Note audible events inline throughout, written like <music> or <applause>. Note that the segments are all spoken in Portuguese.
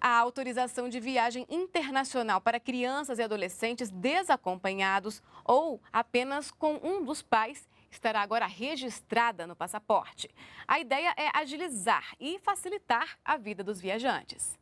a autorização de viagem internacional para crianças e adolescentes desacompanhados ou apenas com um dos pais estará agora registrada no passaporte. A ideia é agilizar e facilitar a vida dos viajantes.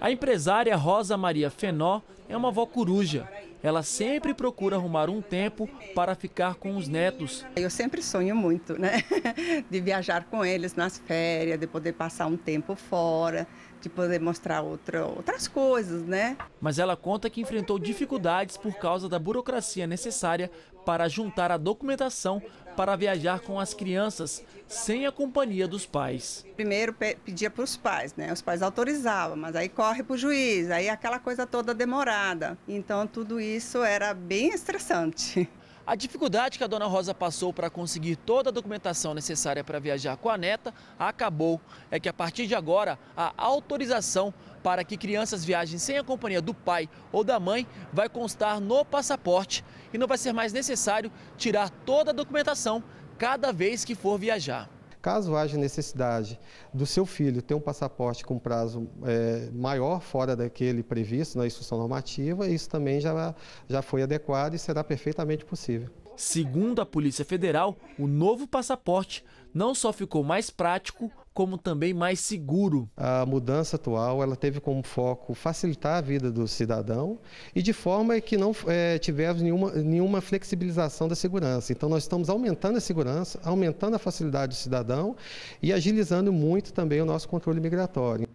A empresária Rosa Maria Fenó é uma avó coruja ela sempre procura arrumar um tempo para ficar com os netos. Eu sempre sonho muito, né? <laughs> De viajar com eles nas férias, de poder passar um tempo fora, de poder mostrar outra, outras coisas, né? mas ela conta que enfrentou dificuldades por causa da burocracia necessária para juntar a documentação para viajar com as crianças sem a companhia dos pais. Primeiro pedia para os pais, né? Os pais autorizavam, mas aí corre para o juiz, aí aquela coisa toda demorada. Então tudo isso era bem estressante. A dificuldade que a dona Rosa passou para conseguir toda a documentação necessária para viajar com a neta acabou. É que a partir de agora, a autorização para que crianças viajem sem a companhia do pai ou da mãe vai constar no passaporte e não vai ser mais necessário tirar toda a documentação cada vez que for viajar. Caso haja necessidade do seu filho ter um passaporte com prazo é, maior fora daquele previsto na instrução normativa, isso também já, já foi adequado e será perfeitamente possível. Segundo a Polícia Federal, o novo passaporte não só ficou mais prático, como também mais seguro. A mudança atual ela teve como foco facilitar a vida do cidadão e de forma que não é, tivemos nenhuma, nenhuma flexibilização da segurança. Então nós estamos aumentando a segurança, aumentando a facilidade do cidadão e agilizando muito também o nosso controle migratório.